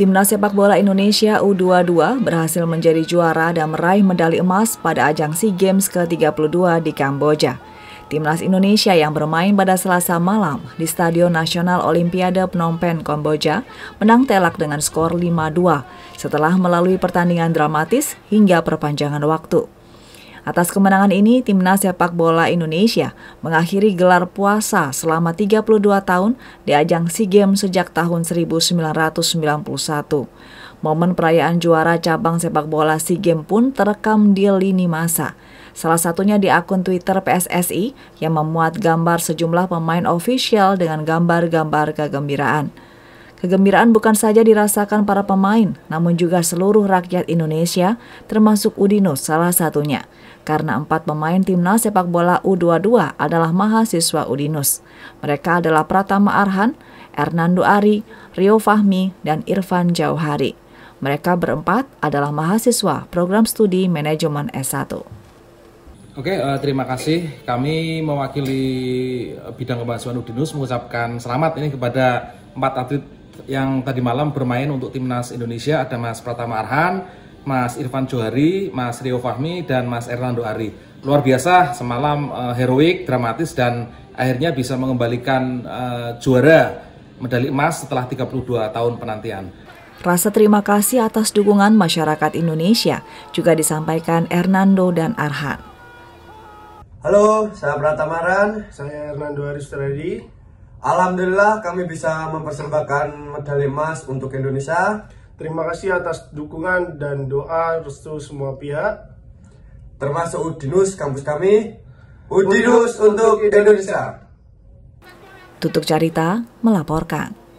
Timnas sepak bola Indonesia U22 berhasil menjadi juara dan meraih medali emas pada ajang SEA Games ke-32 di Kamboja. Timnas Indonesia yang bermain pada Selasa malam di Stadion Nasional Olimpiade Phnom Penh, Kamboja, menang telak dengan skor 5-2 setelah melalui pertandingan dramatis hingga perpanjangan waktu. Atas kemenangan ini, Timnas Sepak Bola Indonesia mengakhiri gelar puasa selama 32 tahun di ajang SEA Games sejak tahun 1991. Momen perayaan juara cabang sepak bola SEA Games pun terekam di lini masa. Salah satunya di akun Twitter PSSI yang memuat gambar sejumlah pemain ofisial dengan gambar-gambar kegembiraan. Kegembiraan bukan saja dirasakan para pemain, namun juga seluruh rakyat Indonesia, termasuk Udino salah satunya. Karena empat pemain timnas sepak bola U22 adalah mahasiswa Udinus. Mereka adalah Pratama Arhan, Hernando Ari, Rio Fahmi, dan Irfan Jauhari. Mereka berempat adalah mahasiswa program studi manajemen S1. Oke, uh, terima kasih. Kami mewakili eh, bidang kemahasiswaan Udinus mengucapkan selamat ini kepada empat atlet yang tadi malam bermain untuk timnas Indonesia ada Mas Pratama Arhan, Mas Irfan Johari, Mas Rio Fahmi dan Mas Erlando Ari. Luar biasa semalam uh, heroik, dramatis dan akhirnya bisa mengembalikan uh, juara medali emas setelah 32 tahun penantian. Rasa terima kasih atas dukungan masyarakat Indonesia juga disampaikan Hernando dan Arhan. Halo, saya Pratamaran, saya Hernando Aris Teradi, Alhamdulillah kami bisa mempersembahkan medali emas untuk Indonesia. Terima kasih atas dukungan dan doa restu semua pihak. Termasuk Udinus kampus kami. Udinus untuk Indonesia. Tutup cerita. melaporkan.